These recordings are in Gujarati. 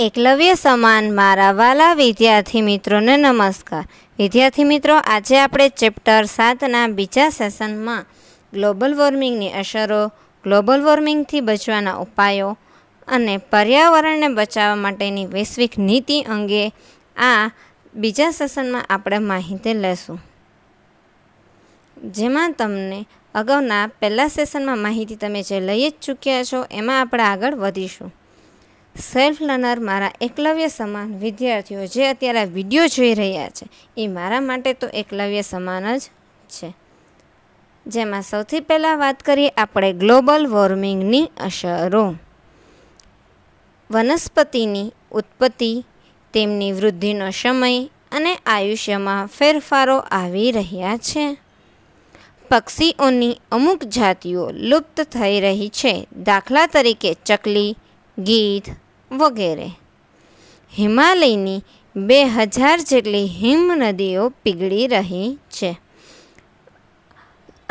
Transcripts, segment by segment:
એકલવ્ય સમાન મારા વાલા વિદ્યાર્થી મિત્રોને નમસ્કાર વિદ્યાર્થી મિત્રો આજે આપણે ચેપ્ટર સાતના બીજા સેશનમાં ગ્લોબલ વોર્મિંગની અસરો ગ્લોબલ વોર્મિંગથી બચવાના ઉપાયો અને પર્યાવરણને બચાવવા માટેની વૈશ્વિક નીતિ અંગે આ બીજા સેશનમાં આપણે માહિતી લેશું જેમાં તમને અગાઉના પહેલા સેશનમાં માહિતી તમે જે લઈ જ ચૂક્યા છો એમાં આપણે આગળ વધીશું સેલ્ફ લર્નર મારા એકલવ્ય સમાન વિદ્યાર્થીઓ જે અત્યારે આ વિડીયો જોઈ રહ્યા છે એ મારા માટે તો એકલવ્ય સમાન જ છે જેમાં સૌથી પહેલાં વાત કરીએ આપણે ગ્લોબલ વોર્મિંગની અસરો વનસ્પતિની ઉત્પત્તિ તેમની વૃદ્ધિનો સમય અને આયુષ્યમાં ફેરફારો આવી રહ્યા છે પક્ષીઓની અમુક જાતિઓ લુપ્ત થઈ રહી છે દાખલા તરીકે ચકલી ગીધ વગેરે હિમાલયની બે હજાર જેટલી હિમનદીઓ પીગળી રહી છે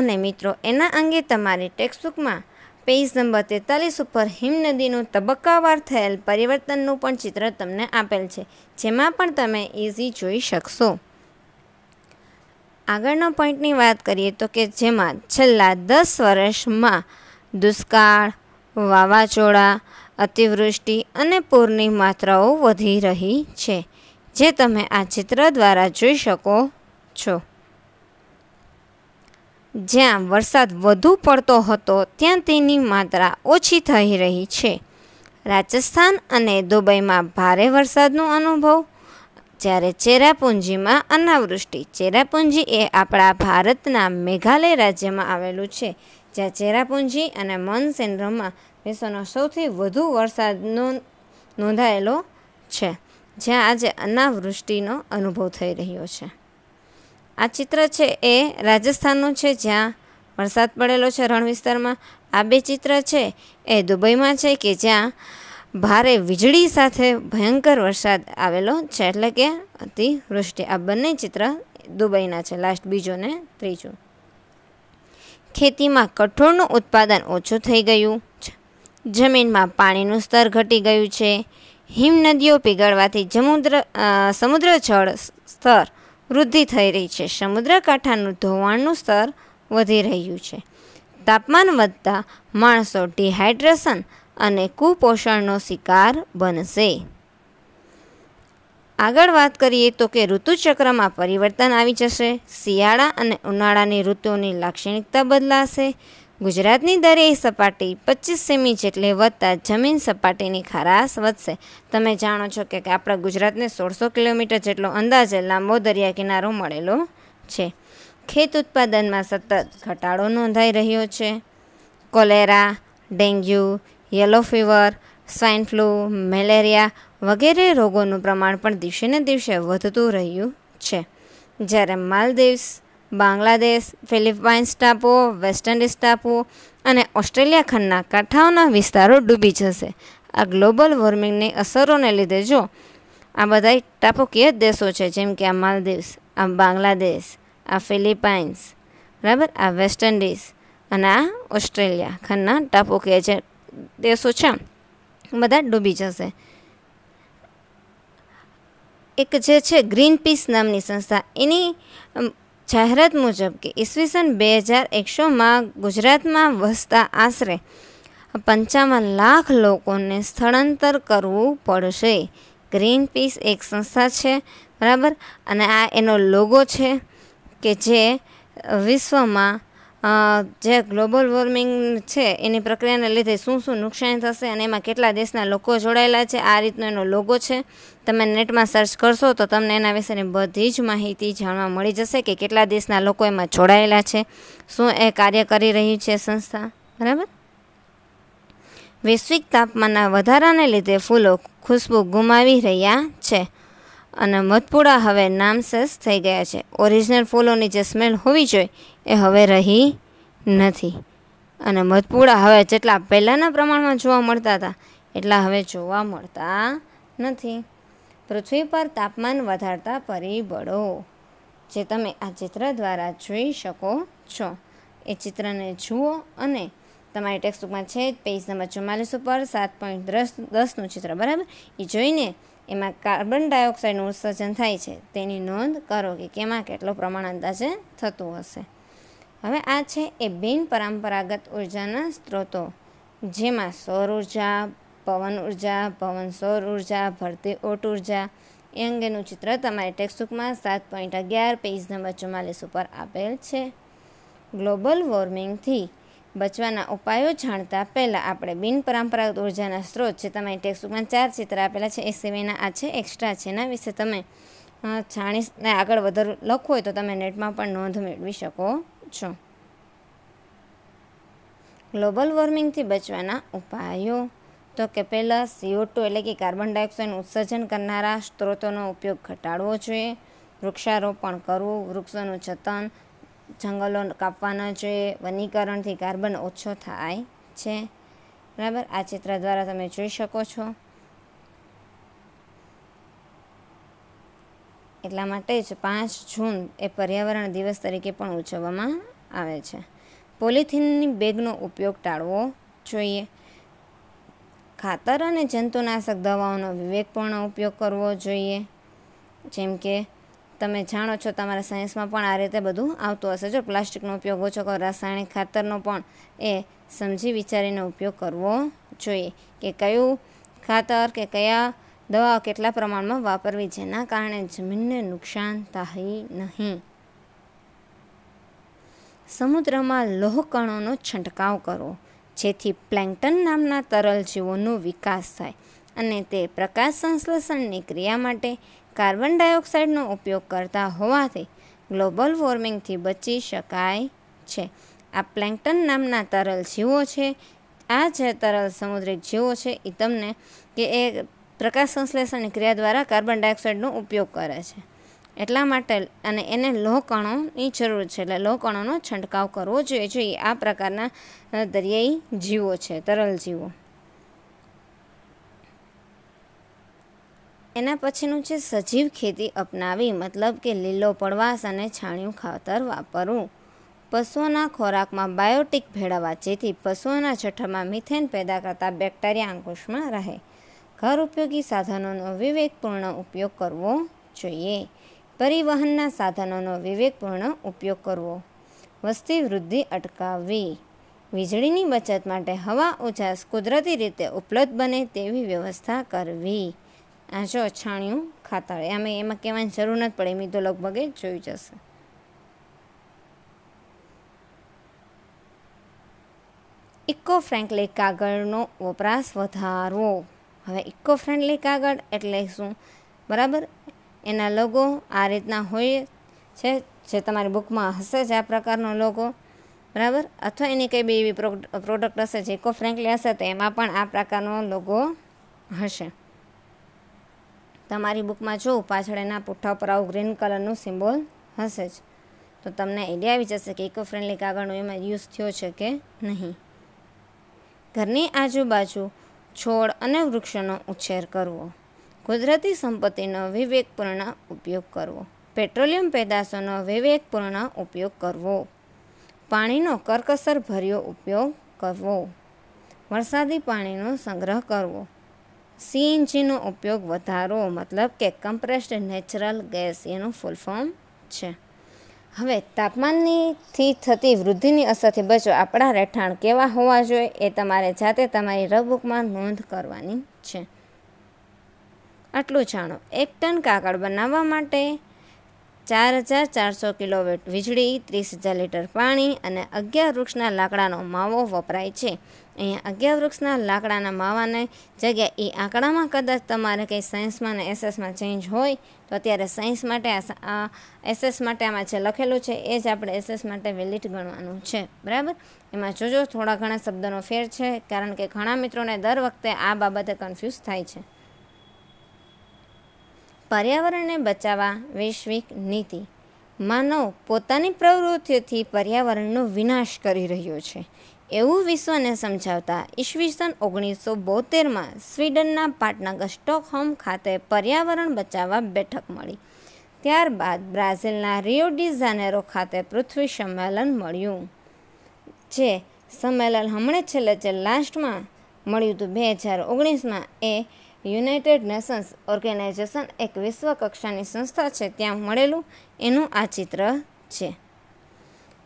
અને મિત્રો એના અંગે તમારી ટેક્સ્ટબુકમાં પેજ નંબર તેતાલીસ ઉપર હિમનદીનું તબક્કાવાર થયેલ પરિવર્તનનું પણ ચિત્ર તમને આપેલ છે જેમાં પણ તમે ઇઝી જોઈ શકશો આગળના પોઈન્ટની વાત કરીએ તો કે જેમાં છેલ્લા દસ વર્ષમાં દુષ્કાળ વાવાઝોડા અતિવૃષ્ટિ અને પૂરની માત્રાઓ વધી રહી છે જે તમે આ ચિત્ર દ્વારા જોઈ શકો છો જ્યાં વરસાદ વધુ પડતો હતો ત્યાં તેની માત્રા ઓછી થઈ રહી છે રાજસ્થાન અને દુબઈમાં ભારે વરસાદનો અનુભવ જ્યારે ચેરાપુંજીમાં અનાવૃષ્ટિ ચેરાપુંજી એ આપણા ભારતના મેઘાલય રાજ્યમાં આવેલું છે જ્યાં ચેરાપુંજી અને મન મોનસેનરમાં વિશ્વનો સૌથી વધુ વરસાદ નોંધાયેલો છે જ્યાં આજે અનાવૃષ્ટિનો અનુભવ થઈ રહ્યો છે આ ચિત્ર છે એ રાજસ્થાનનું છે જ્યાં વરસાદ પડેલો છે રણ વિસ્તારમાં આ બે ચિત્ર છે એ દુબઈમાં છે કે જ્યાં ભારે વીજળી સાથે ભયંકર વરસાદ આવેલો છે એટલે કે અતિવૃષ્ટિ આ બંને ચિત્ર દુબઈના છે લાસ્ટ બીજો ને ત્રીજો ખેતીમાં કઠોળનું ઉત્પાદન ઓછું થઈ ગયું જમીનમાં પાણીનું સ્તર ઘટી ગયું છે હિમનદીઓ પીગળવાથી સમુદ્ર સમુદ્ર જળ સ્તર વૃદ્ધિ થઈ રહી છે સમુદ્ર કાંઠાનું ધોવાણનું સ્તર વધી રહ્યું છે તાપમાન વધતા માણસો ડિહાઇડ્રેશન અને કુપોષણનો શિકાર બનશે આગળ વાત કરીએ તો કે ઋતુચક્રમાં પરિવર્તન આવી જશે શિયાળા અને ઉનાળાની ઋતુઓની લાક્ષણિકતા બદલાશે ગુજરાતની દરિયાઈ સપાટી પચીસ સેમી જેટલી વધતા જમીન સપાટીની ખારાશ વધશે તમે જાણો છો કે આપણા ગુજરાતને સોળસો કિલોમીટર જેટલો અંદાજે લાંબો દરિયા કિનારો મળેલો છે ખેત ઉત્પાદનમાં સતત ઘટાડો નોંધાઈ રહ્યો છે cholera dengue yellow fever swine flu malaria વગેરે રોગોનું પ્રમાણ પણ દિવસેને દિવસે વધતું રહ્યું છે જ્યારે માલદીવ્સ બાંગ્લાદેશ ફિલિપાઇન્સ ટાપુ વેસ્ટઇન્ડિઝ ટાપુ અને ઓસ્ટ્રેલિયા ખંડના કાંઠાઓના વિસ્તારો ડૂબી જશે આ ગ્લોબલ વોર્મિંગની અસરોને લીધે જો આ બધા ટાપુકીય દેશો છે જેમ કે આ માલદીવ્સ આ બાંગ્લાદેશ આ ફિલિપાઇન્સ બરાબર આ વેસ્ટઇન્ડિઝ અને આ ઓસ્ટ્રેલિયા ખંડના ટાપુ કે જે દેશો છે બધા ડૂબી જશે એક જે છે ગ્રીન પીસ નામની સંસ્થા એની જાહેરાત મુજબ કે ઈસવીસન બે હજાર એકસોમાં ગુજરાતમાં વસતા આશરે પંચાવન લાખ લોકોને સ્થળાંતર કરવું પડશે ગ્રીન પીસ એક સંસ્થા છે બરાબર અને આ એનો લોગો છે કે જે વિશ્વમાં જે ગ્લોબલ વોર્મિંગ છે એની પ્રક્રિયાને લીધે શું શું નુકસાન થશે અને એમાં કેટલા દેશના લોકો જોડાયેલા છે આ રીતનો એનો લોગો છે તમે નેટમાં સર્ચ કરશો તો તમને એના વિશેની બધી જ માહિતી જાણવા મળી જશે કે કેટલા દેશના લોકો એમાં જોડાયેલા છે શું એ કાર્ય કરી રહી છે સંસ્થા બરાબર વૈશ્વિક તાપમાનના વધારાને લીધે ફૂલો ખુશ્બુ ગુમાવી રહ્યા છે અને મધપુડા હવે નામશેષ થઈ ગયા છે ઓરિજિનલ ફૂલોની જે સ્મેલ હોવી જોઈએ એ હવે રહી નથી અને મધપૂડા હવે જેટલા પહેલાંના પ્રમાણમાં જોવા મળતા હતા એટલા હવે જોવા મળતા નથી પૃથ્વી પર તાપમાન વધારતા પરિબળો જે તમે આ ચિત્ર દ્વારા જોઈ શકો છો એ ચિત્રને જુઓ અને તમારી ટેક્સ્ટબુકમાં છે પેજ નંબર ચુમ્માલીસ ઉપર સાત પોઈન્ટ દસ દસનું ચિત્ર બરાબર એ જોઈને એમાં કાર્બન ડાયોક્સાઇડનું ઉત્સર્જન થાય છે તેની નોંધ કરો કે કેમાં કેટલો પ્રમાણ અંદાજે થતું હશે હવે આ છે એ બિન પરંપરાગત ઉર્જાના સ્ત્રોતો જેમાં સૌર ઉર્જા પવન ઉર્જા પવન સૌર ઉર્જા ભરતી ઓટ ઉર્જા એ અંગેનું ચિત્ર તમારી ટેક્સ્ટબુકમાં સાત પોઈન્ટ અગિયાર પેજ નંબર ચુમ્માલીસ ઉપર આપેલ છે ગ્લોબલ વોર્મિંગથી બચવાના ઉપાયો જાણતા પહેલાં આપણે બિનપરંપરાગત ઉર્જાના સ્ત્રોત છે તમારી ટેક્સ્ટબુકમાં ચાર ચિત્ર આપેલા છે એ સિવાયના આ છે એક્સ્ટ્રા છે એના વિશે તમે જાણી આગળ વધારે લખો હોય તો તમે નેટમાં પણ નોંધ મેળવી શકો છો ગ્લોબલ વોર્મિંગથી બચવાના ઉપાયો તો કે પહેલાં સીઓ ટુ એટલે કે કાર્બન ડાયોક્સાઇડ ઉત્સર્જન કરનારા સ્ત્રોતોનો ઉપયોગ ઘટાડવો જોઈએ વૃક્ષારોપણ કરવું વૃક્ષોનું જતન જંગલો કાપવાના જોઈએ વનીકરણથી કાર્બન ઓછો થાય છે બરાબર આ ચિત્ર દ્વારા તમે જોઈ શકો છો એટલા માટે જ પાંચ જૂન એ પર્યાવરણ દિવસ તરીકે પણ ઉજવવામાં આવે છે પોલિથીનની બેગનો ઉપયોગ ટાળવો જોઈએ ખાતર અને જંતુનાશક દવાઓનો વિવેકપૂર્ણ ઉપયોગ કરવો જોઈએ જેમ કે તમે જાણો છો તમારા સાયન્સમાં પણ આ રીતે બધું આવતું હશે જો પ્લાસ્ટિકનો ઉપયોગ ઓછો કરો રાસાયણિક ખાતરનો પણ એ સમજી વિચારીને ઉપયોગ કરવો જોઈએ કે કયું ખાતર કે કયા દવા કેટલા પ્રમાણમાં વાપરવી જેના કારણે જમીનને નુકસાન થાય નહીં સમુદ્રમાં લોહકણોનો છંટકાવ કરો જેથી પ્લેન્ટન નામના તરલ જીવોનો વિકાસ થાય અને તે પ્રકાશ સંશ્લેષણની ક્રિયા માટે કાર્બન ડાયોક્સાઇડનો ઉપયોગ કરતા હોવાથી ગ્લોબલ વોર્મિંગથી બચી શકાય છે આ પ્લેન્ટન નામના તરલ જીવો છે આ જે તરલ સમુદ્રિક જીવો છે એ તમને કે એ પ્રકાશ સંશ્લેષણની ક્રિયા દ્વારા કાર્બન ડાયોક્સાઇડનો ઉપયોગ કરે છે એટલા માટે અને એને લોહકણોની જરૂર છે એટલે લોહકણોનો છંટકાવ કરવો જોઈએ જોઈએ આ પ્રકારના દરિયાઈ જીવો છે તરલ જીવો એના પછીનું છે સજીવ ખેતી અપનાવી મતલબ કે લીલો પડવાશ અને છાણિયું ખાતર વાપરવું પશુઓના ખોરાકમાં બાયોટિક ભેળવવા જેથી પશુઓના જઠરમાં મિથેન પેદા કરતા બેક્ટેરિયા અંકુશમાં રહે ઘર ઉપયોગી સાધનોનો વિવેકપૂર્ણ ઉપયોગ કરવો જોઈએ પરિવહનના સાધનોનો વિવેકપૂર્ણ ઉપયોગ કરવો વસ્તી વૃદ્ધિ અટકાવવી વીજળીની બચત માટે હવા ઉજાસ કુદરતી રીતે ઉપલબ્ધ બને તેવી વ્યવસ્થા કરવી આ જો અછાણિયું ખાતર અમે એમાં કહેવાની જરૂર નથી પડે એમ તો લગભગે જોઈ જશે ઇકો ફ્રેન્કલી કાગળનો વપરાશ વધારવો હવે ઇકો ફ્રેન્ડલી કાગળ એટલે શું બરાબર એના લોગો આ રીતના હોય છે જે તમારી બુકમાં હશે જ આ પ્રકારનો લોગો બરાબર અથવા એની કંઈ બી એવી પ્રોડક્ટ હશે જે ઇકો ફ્રેન્કલી હશે તો એમાં પણ આ પ્રકારનો લોગો હશે તમારી બુકમાં જો પાછળ એના પુઠ્ઠા ઉપર આવું ગ્રીન કલરનું સિમ્બોલ હશે જ તો તમને આઈડિયા આવી જશે કે ઇકો ફ્રેન્ડલી કાગળનો એમાં યુઝ થયો છે કે નહીં ઘરની આજુબાજુ છોડ અને વૃક્ષોનો ઉછેર કરવો કુદરતી સંપત્તિનો વિવેકપૂર્ણ ઉપયોગ કરવો પેટ્રોલિયમ પેદાશોનો વિવેકપૂર્ણ ઉપયોગ કરવો પાણીનો કરકસર ભર્યો ઉપયોગ કરવો વરસાદી પાણીનો સંગ્રહ કરવો સીએનજીનો ઉપયોગ વધારો મતલબ કે કમ્પ્રેસ્ડ નેચરલ ગેસ એનું ફૂલ ફોર્મ છે હવે તાપમાનની થતી વૃદ્ધિની અસરથી બચો આપણા રહેઠાણ કેવા હોવા જોઈએ એ તમારે જાતે તમારી રબુકમાં નોંધ કરવાની છે આટલું જાણો એક ટન કાગળ બનાવવા માટે ચાર હજાર ચારસો કિલોવેટ વીજળી ત્રીસ હજાર લીટર પાણી અને અગિયાર વૃક્ષના લાકડાનો માવો વપરાય છે અહીંયા અગિયાર વૃક્ષના લાકડાના માવાની જગ્યા એ આંકડામાં કદાચ તમારે કંઈ સાયન્સમાં ને એસએસમાં ચેન્જ હોય તો અત્યારે સાયન્સ માટે આ એસએસ માટે આમાં જે લખેલું છે એ જ આપણે એસએસ માટે વેલિડ ગણવાનું છે બરાબર એમાં જોજો થોડા ઘણા શબ્દનો ફેર છે કારણ કે ઘણા મિત્રોને દર વખતે આ બાબતે કન્ફ્યુઝ થાય છે પર્યાવરણને બચાવવા વૈશ્વિક નીતિ માનવ પોતાની પ્રવૃત્તિઓથી પર્યાવરણનો વિનાશ કરી રહ્યો છે એવું વિશ્વને સમજાવતા ઈસવીસન ઓગણીસો બોતેરમાં સ્વીડનના પાટનગર સ્ટોકહોમ ખાતે પર્યાવરણ બચાવવા બેઠક મળી ત્યારબાદ બ્રાઝિલના રિયો ડી ઝાનેરો ખાતે પૃથ્વી સંમેલન મળ્યું જે સંમેલન હમણે છેલ્લે જે લાસ્ટમાં મળ્યું હતું બે હજાર ઓગણીસમાં એ યુનાઇટેડ નેશન્સ ઓર્ગેનાઇઝેશન એક વિશ્વ કક્ષાની સંસ્થા છે ત્યાં મળેલું એનું આ ચિત્ર છે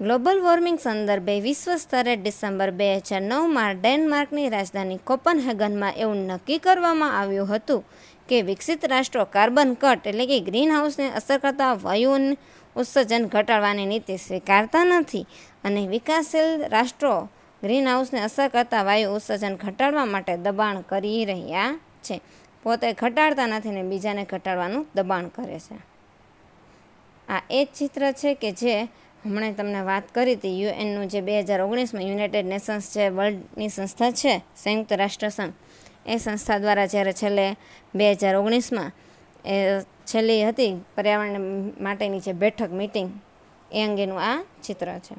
ગ્લોબલ વોર્મિંગ સંદર્ભે વિશ્વ સ્તરે ડિસેમ્બર બે હજાર નવમાં ડેનમાર્કની રાજધાની કોપનહેગનમાં એવું નક્કી કરવામાં આવ્યું હતું કે વિકસિત રાષ્ટ્રો કાર્બન કટ એટલે કે ગ્રીનહાઉસને અસર કરતા વાયુઓને ઉત્સર્જન ઘટાડવાની નીતિ સ્વીકારતા નથી અને વિકાસશીલ રાષ્ટ્રો ગ્રીનહાઉસને અસર કરતા વાયુ ઉત્સર્જન ઘટાડવા માટે દબાણ કરી રહ્યા છે પોતે ઘટાડતા નથી ને બીજાને ઘટાડવાનું દબાણ કરે છે આ એ જ ચિત્ર છે કે જે હમણાં તમને વાત કરી હતી યુએનનું જે બે હજાર ઓગણીસમાં યુનાઇટેડ નેશન્સ જે વર્લ્ડની સંસ્થા છે સંયુક્ત રાષ્ટ્રસંઘ એ સંસ્થા દ્વારા જ્યારે છેલ્લે બે હજાર ઓગણીસમાં એ છેલ્લી હતી પર્યાવરણ માટેની જે બેઠક મિટિંગ એ અંગેનું આ ચિત્ર છે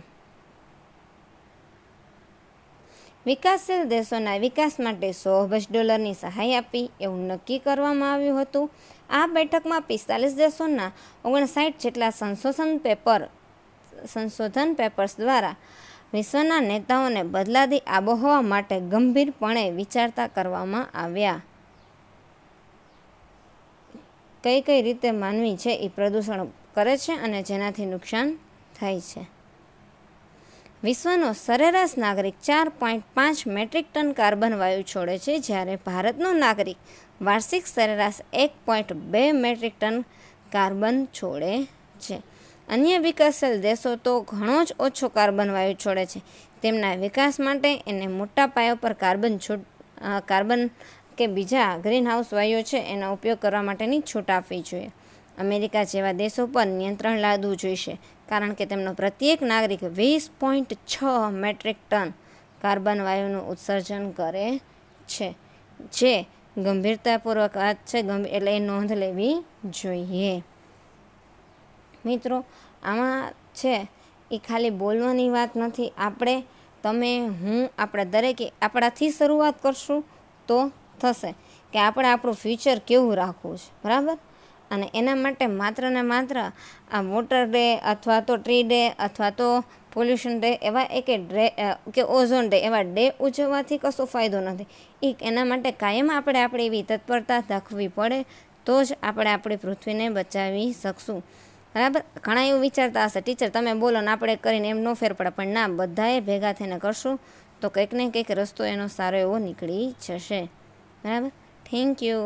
વિકાસશીલ દેશોના વિકાસ માટે સો અબજ ડોલરની સહાય આપી એવું નક્કી કરવામાં આવ્યું હતું આ બેઠકમાં પિસ્તાલીસ દેશોના ઓગણસાઠ જેટલા સંશોધન પેપર સંશોધન પેપર્સ દ્વારા વિશ્વના નેતાઓને બદલાતી આબોહવા માટે ગંભીરપણે વિચારતા કરવામાં આવ્યા કઈ કઈ રીતે માનવી છે એ પ્રદૂષણ કરે છે અને જેનાથી નુકસાન થાય છે વિશ્વનો સરેરાશ નાગરિક ચાર પોઈન્ટ પાંચ મેટ્રિક ટન કાર્બન વાયુ છોડે છે જ્યારે ભારતનો નાગરિક વાર્ષિક સરેરાશ એક પોઈન્ટ બે મેટ્રિક ટન કાર્બન છોડે છે અન્ય વિકાસશીલ દેશો તો ઘણો જ ઓછો કાર્બન વાયુ છોડે છે તેમના વિકાસ માટે એને મોટા પાયા પર કાર્બન છૂટ કાર્બન કે બીજા ગ્રીનહાઉસ વાયુઓ છે એનો ઉપયોગ કરવા માટેની છૂટ આપવી જોઈએ અમેરિકા જેવા દેશો પર નિયંત્રણ લાદવું જોઈશે કારણ કે તેમનો પ્રત્યેક નાગરિક વીસ પોઈન્ટ છ મેટ્રિક ટન કાર્બન વાયુનું ઉત્સર્જન કરે છે જે ગંભીરતાપૂર્વક વાત છે એટલે એ નોંધ લેવી જોઈએ મિત્રો આમાં છે એ ખાલી બોલવાની વાત નથી આપણે તમે હું આપણા દરેકે આપણાથી શરૂઆત કરશું તો થશે કે આપણે આપણું ફ્યુચર કેવું રાખવું છે બરાબર અને એના માટે માત્ર ને માત્ર આ વોટર ડે અથવા તો ટ્રી ડે અથવા તો પોલ્યુશન ડે એવા એક ડ્રે કે ઓઝોન ડે એવા ડે ઉજવવાથી કશો ફાયદો નથી એ એના માટે કાયમ આપણે આપણે એવી તત્પરતા દાખવી પડે તો જ આપણે આપણી પૃથ્વીને બચાવી શકશું બરાબર ઘણા એવું વિચારતા હશે ટીચર તમે બોલો ને આપણે કરીને એમ નો ફેર પડે પણ ના બધાએ ભેગા થઈને કરશું તો કંઈક ને કંઈક રસ્તો એનો સારો એવો નીકળી જશે બરાબર થેન્ક યુ